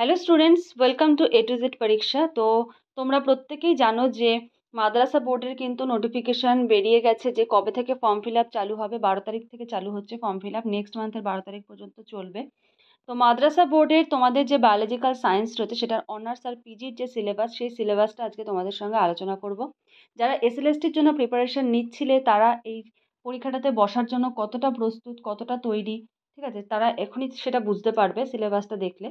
hello students welcome to A to Z পরীক্ষা তো তোমরা প্রত্যেকেই জানো যে মাদ্রাসা বোর্ডের কিন্তু নোটিফিকেশান বেরিয়ে গেছে যে কবে থেকে ফর্ম ফিল আপ চালু হবে বারো তারিখ থেকে চালু হচ্ছে ফর্ম ফিল আপ নেক্সট মান্থের বারো তারিখ পর্যন্ত চলবে তো মাদ্রাসা বোর্ডের তোমাদের যে বায়োলজিক্যাল সায়েন্স রয়েছে সেটার অনার্স আর পিজির যে সিলেবাস সেই সিলেবাসটা আজকে তোমাদের সঙ্গে আলোচনা করব যারা এসএলএসটির জন্য প্রিপারেশান নিচ্ছিলে তারা এই পরীক্ষাটাতে বসার জন্য কতটা প্রস্তুত কতটা তৈরি ঠিক আছে তারা এখনই সেটা বুঝতে পারবে সিলেবাসটা দেখলে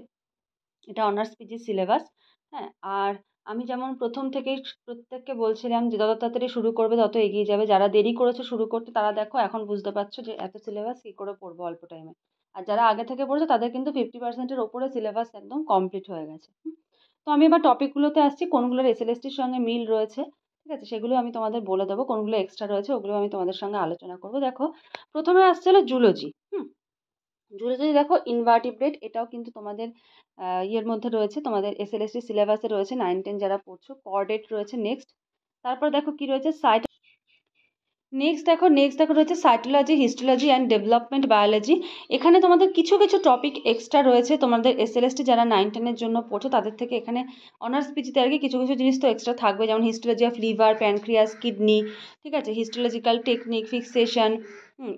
এটা অনার্স পিজি সিলেবাস হ্যাঁ আর আমি যেমন প্রথম থেকেই প্রত্যেককে বলছিলাম যে যত তাড়াতাড়ি শুরু করবে তত এগিয়ে যাবে যারা দেরি করেছে শুরু করতে তারা দেখো এখন বুঝতে পারছো যে এত সিলেবাস কী করে পড়বো অল্প টাইমে আর যারা আগে থেকে পড়েছে তাদের কিন্তু ফিফটি পার্সেন্টের ওপরে সিলেবাস একদম কমপ্লিট হয়ে গেছে তো আমি এবার টপিকগুলোতে আসছি কোনগুলোর এসএলএসটির সঙ্গে মিল রয়েছে ঠিক আছে সেগুলো আমি তোমাদের বলে দেবো কোনগুলো এক্সট্রা রয়েছে ওগুলো আমি তোমাদের সঙ্গে আলোচনা করবো দেখো প্রথমে আসছে হলো জুলজি যদি দেখো ইনভার্টিব্রেট এটাও কিন্তু তোমাদের ইয়ের মধ্যে রয়েছে তোমাদের এসএলএসটি সিলেবাসে রয়েছে নাইন টেন যারা পড়ছো কর্ডেট রয়েছে নেক্সট তারপর দেখো কি রয়েছে সাইট নেক্সট দেখো নেক্সট দেখো রয়েছে cytology histology and development biology এখানে তোমাদের কিছু কিছু টপিক এক্সট্রা রয়েছে তোমাদের এসএলএসটি যারা নাইন টেনের জন্য পড়ছো তাদের থেকে এখানে অনার্স পিজিতে আর কি কিছু কিছু জিনিস তো এক্সট্রা থাকবে যেমন histology of liver pancreas kidney ঠিক আছে হিস্টোলজিক্যাল টেকনিক ফিক্সেশন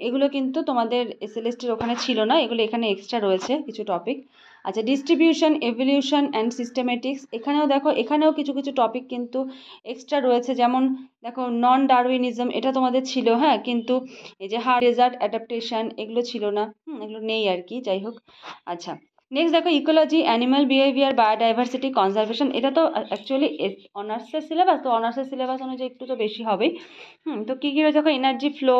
এগুলো কিন্তু তোমাদের এসএলএসটির ওখানে ছিল না এগুলো এখানে এক্সট্রা রয়েছে কিছু টপিক আচ্ছা ডিস্ট্রিবিউশন এভলিউশন অ্যান্ড সিস্টেমেটিক্স এখানেও দেখো এখানেও কিছু কিছু টপিক কিন্তু এক্সট্রা রয়েছে যেমন দেখো নন ডারউইনিজম এটা তোমাদের ছিল হ্যাঁ কিন্তু এই যে হার্ড রেজাল্ট অ্যাডাপ্টেশান এগুলো ছিল না এগুলো নেই আর কি যাই হোক আচ্ছা নেক্সট দেখো ecology animal behaviour biodiversity conservation এটা তো অ্যাকচুয়ালি অনার্সের সিলেবাস তো অনার্সের সিলেবাস অনুযায়ী একটু তো বেশি হবেই হুম তো কী কী রয়েছে দেখো এনার্জি ফ্লো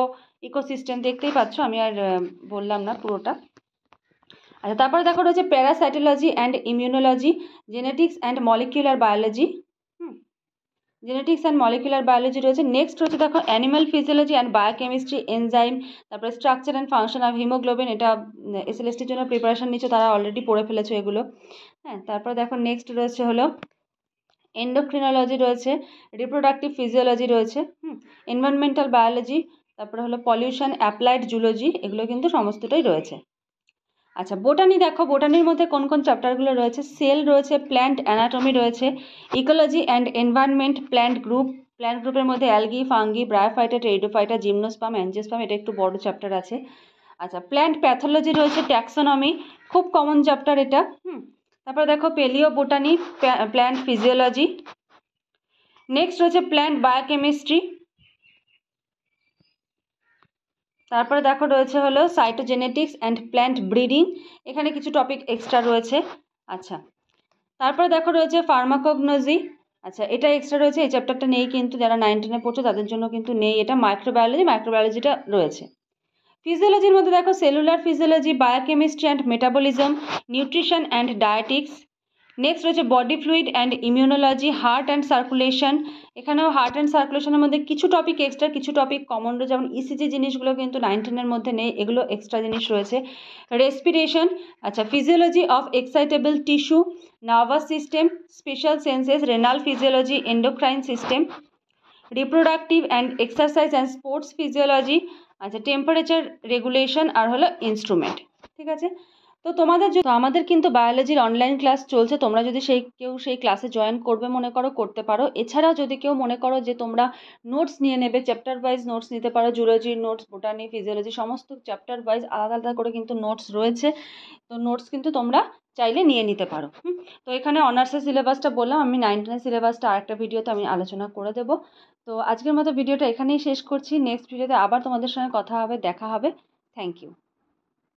ইকোসিস্টেম দেখতেই পাচ্ছ আমি আর বললাম না পুরোটা আচ্ছা তারপরে দেখো রয়েছে parasitology and immunology genetics and molecular biology genetics and molecular biology রয়েছে নেক্সট হচ্ছে দেখো animal physiology and biochemistry enzyme তারপরে structure and function of haemoglobin এটা এসএলএসটির জন্য প্রিপারেশন নিচ্ছে তারা অলরেডি পড়ে ফেলেছে এগুলো হ্যাঁ তারপরে দেখো নেক্সট রয়েছে হলো এন্ডোক্রিনোলজি রয়েছে রিপ্রোডাক্টিভ ফিজিওলজি রয়েছে হুম এনভায়রনমেন্টাল বায়োলজি তারপরে হলো পলিউশন অ্যাপ্লাইড জুলজি এগুলো কিন্তু সমস্তটাই রয়েছে আচ্ছা বোটানি দেখো বোটানির মধ্যে কোন কোন চ্যাপ্টারগুলো রয়েছে সেল রয়েছে প্ল্যান্ট অ্যানাটমি রয়েছে ecology and environment plant group plant গ্রুপের মধ্যে algae fungi bryophyta pteridophyta gymnosperm angiosperm এটা একটু বড় চ্যাপ্টার আছে আচ্ছা প্ল্যান্ট প্যাথোলজি রয়েছে ট্যাক্সোনমি খুব কমন চ্যাপ্টার এটা হুম তারপরে দেখো palaeobotany plant physiology next রয়েছে প্ল্যান্ট বায়োকেমিস্ট্রি তারপরে দেখো রয়েছে হলো সাইটোজেনেটিক্স অ্যান্ড প্ল্যান্ট ব্রিডিং এখানে কিছু টপিক এক্সট্রা রয়েছে আচ্ছা তারপরে দেখো রয়েছে ফার্মাকোগনোজি আচ্ছা এটা এক্সট্রা রয়েছে এই চ্যাপ্টারটা নেই কিন্তু যারা নাইন টেনে তাদের জন্য কিন্তু নেই এটা মাইক্রোবায়োলজি মাইক্রোবায়োলজিটা রয়েছে ফিজিওলজির মধ্যে দেখো cellular physiology biochemistry and metabolism nutrition and dietetics next রয়েছে body fluid and immunology heart and circulation এখানেও হার্ট অ্যান্ড সার্কুলেশনের মধ্যে কিছু টপিক এক্সট্রা কিছু টপিক কমন রয়েছে যেমন ইসিজি e জিনিসগুলো কিন্তু নাইন টেনের মধ্যে নেই এগুলো এক্সট্রা জিনিস রয়েছে রেসপিরেশন আচ্ছা physiology of excitable tissue nervous system special senses renal physiology endocrine system reproductive and exercise and sports physiology আচ্ছা টেম্পারেচার রেগুলেশন আর হলো ইনস্ট্রুমেন্ট ঠিক আছে তো তোমাদের তো আমাদের কিন্তু বায়োলজির অনলাইন ক্লাস চলছে তোমরা যদি সেই কেউ সেই ক্লাসে জয়েন করবে মনে করো করতে পারো এছাড়া যদি কেউ মনে করো যে তোমরা নোটস নিয়ে নেবে চ্যাপ্টার ওয়াইজ নোটস নিতে পারো জুলজির নোটস বোটানি ফিজিওলজি সমস্ত চ্যাপ্টার ওয়াইজ আলাদা আলাদা করে কিন্তু নোটস রয়েছে তো নোটস কিন্তু তোমরা চাইলে নিয়ে নিতে পারো তো এখানে অনার্সের সিলেবাসটা বললাম আমি নাইন টেনের সিলেবাসটা আরেকটা ভিডিওতে আমি আলোচনা করে দেবো তো আজকের মতো ভিডিওটা এখানেই শেষ করছি নেক্সট ভিডিওতে আবার তোমাদের সঙ্গে কথা হবে দেখা হবে থ্যাংক ইউ